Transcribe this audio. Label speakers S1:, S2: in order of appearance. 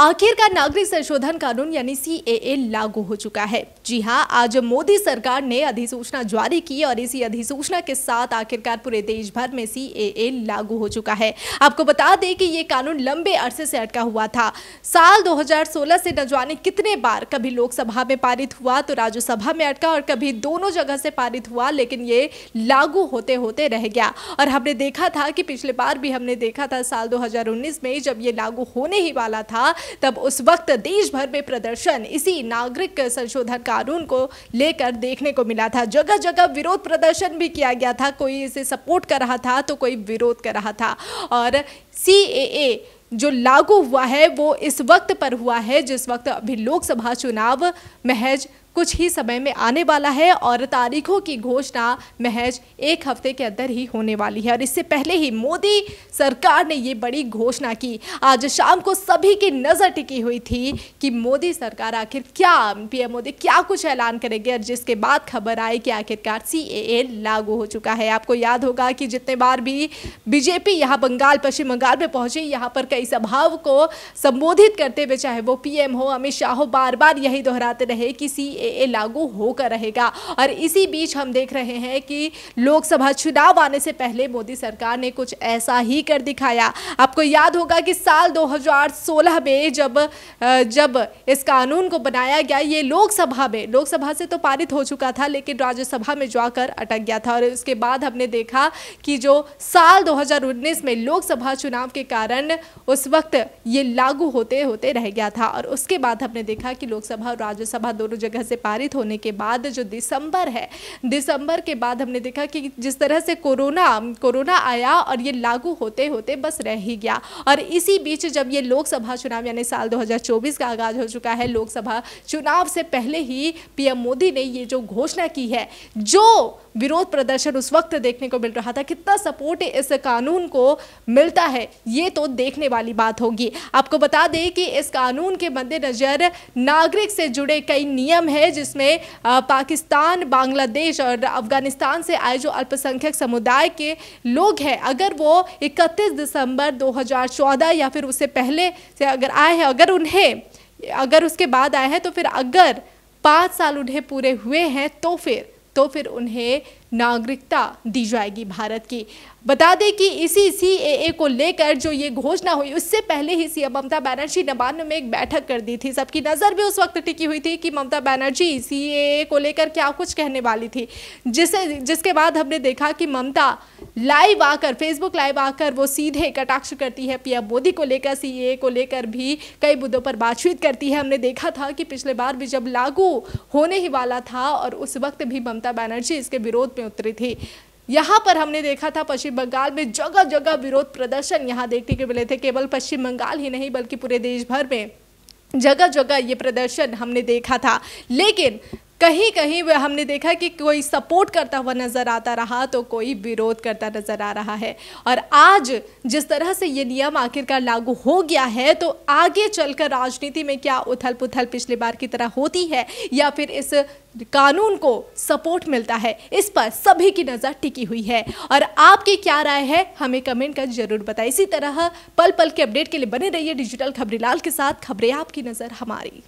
S1: आखिरकार नागरिक संशोधन कानून यानी सी लागू हो चुका है जी हाँ आज मोदी सरकार ने अधिसूचना जारी की और इसी अधिसूचना के साथ आखिरकार पूरे देश भर में सी लागू हो चुका है आपको बता दें कि ये कानून लंबे अरसे से अटका हुआ था साल 2016 से न जाने कितने बार कभी लोकसभा में पारित हुआ तो राज्यसभा में अटका और कभी दोनों जगह से पारित हुआ लेकिन ये लागू होते होते रह गया और हमने देखा था कि पिछले बार भी हमने देखा था साल दो में जब ये लागू होने ही वाला था तब उस वक्त देश भर में प्रदर्शन इसी नागरिक संशोधन कानून को लेकर देखने को मिला था जगह जगह विरोध प्रदर्शन भी किया गया था कोई इसे सपोर्ट कर रहा था तो कोई विरोध कर रहा था और सी जो लागू हुआ है वो इस वक्त पर हुआ है जिस वक्त अभी लोकसभा चुनाव महज कुछ ही समय में आने वाला है और तारीखों की घोषणा महज एक हफ्ते के अंदर ही होने वाली है और इससे पहले ही मोदी सरकार ने ये बड़ी घोषणा की आज शाम को सभी की नज़र टिकी हुई थी कि मोदी सरकार आखिर क्या पीएम मोदी क्या कुछ ऐलान करेंगे और जिसके बाद खबर आई कि आखिरकार सी लागू हो चुका है आपको याद होगा कि जितने बार भी बीजेपी यहाँ बंगाल पश्चिम बंगाल में पहुंची यहाँ पर कई सभाओं को संबोधित करते हुए चाहे वो पीएम हो अमित शाह हो बार बार यही दोहराते रहे कि सी ए लागू होकर रहेगा और इसी बीच हम देख रहे हैं कि लोकसभा चुनाव आने से पहले मोदी सरकार ने कुछ ऐसा ही कर दिखाया आपको याद होगा कि साल 2016 में जब जब इस कानून को बनाया गया ये लोकसभा में लोकसभा से तो पारित हो चुका था लेकिन राज्यसभा में जाकर अटक गया था और उसके बाद हमने देखा कि जो साल 2019 में लोकसभा चुनाव के कारण उस वक्त ये लागू होते होते रह गया था और उसके बाद हमने देखा कि लोकसभा और राज्यसभा दोनों जगह से पारित होने के बाद जो दिसंबर है दिसंबर के बाद हमने देखा कि जिस तरह से कोरोना कोरोना आया और ये लागू होते होते बस रह ही गया और इसी बीच जब ये लोकसभा चुनाव यानी साल 2024 का आगाज हो चुका है लोकसभा चुनाव से पहले ही पीएम मोदी ने ये जो घोषणा की है जो विरोध प्रदर्शन उस वक्त देखने को मिल रहा था कितना सपोर्ट इस कानून को मिलता है ये तो देखने वाली बात होगी आपको बता दें कि इस कानून के मद्देनजर नागरिक से जुड़े कई नियम हैं है जिसमें पाकिस्तान बांग्लादेश और अफगानिस्तान से आए जो अल्पसंख्यक समुदाय के लोग हैं अगर वो 31 दिसंबर 2014 या फिर उससे पहले से अगर आए हैं अगर उन्हें अगर उसके बाद आए हैं तो फिर अगर पाँच साल उन्हें पूरे हुए हैं तो फिर तो फिर उन्हें नागरिकता दी जाएगी भारत की बता दें कि इसी सी ए को लेकर जो ये घोषणा हुई उससे पहले ही सीएम ममता बनर्जी नबान्न में एक बैठक कर दी थी सबकी नज़र भी उस वक्त टिकी हुई थी कि ममता बनर्जी सी ए को लेकर क्या कुछ कहने वाली थी जिसे जिसके बाद हमने देखा कि ममता लाइव आकर फेसबुक लाइव आकर वो सीधे कटाक्ष करती है पीएम मोदी को लेकर सी को लेकर भी कई मुद्दों पर बातचीत करती है हमने देखा था कि पिछले बार भी जब लागू होने ही वाला था और उस वक्त भी ममता बनर्जी इसके विरोध में उतरी थी यहाँ पर हमने देखा था पश्चिम बंगाल में जगह जगह विरोध प्रदर्शन यहाँ देखने के मिले थे केवल पश्चिम बंगाल ही नहीं बल्कि पूरे देश भर में जगह जगह ये प्रदर्शन हमने देखा था लेकिन कहीं कहीं हमने देखा कि कोई सपोर्ट करता हुआ नज़र आता रहा तो कोई विरोध करता नज़र आ रहा है और आज जिस तरह से ये नियम आखिरकार लागू हो गया है तो आगे चलकर राजनीति में क्या उथल पुथल पिछले बार की तरह होती है या फिर इस कानून को सपोर्ट मिलता है इस पर सभी की नज़र टिकी हुई है और आपकी क्या राय है हमें कमेंट कर जरूर बताएं इसी तरह पल पल के अपडेट के लिए बने रहिए डिजिटल खबरीलाल के साथ खबरें आपकी नज़र हमारी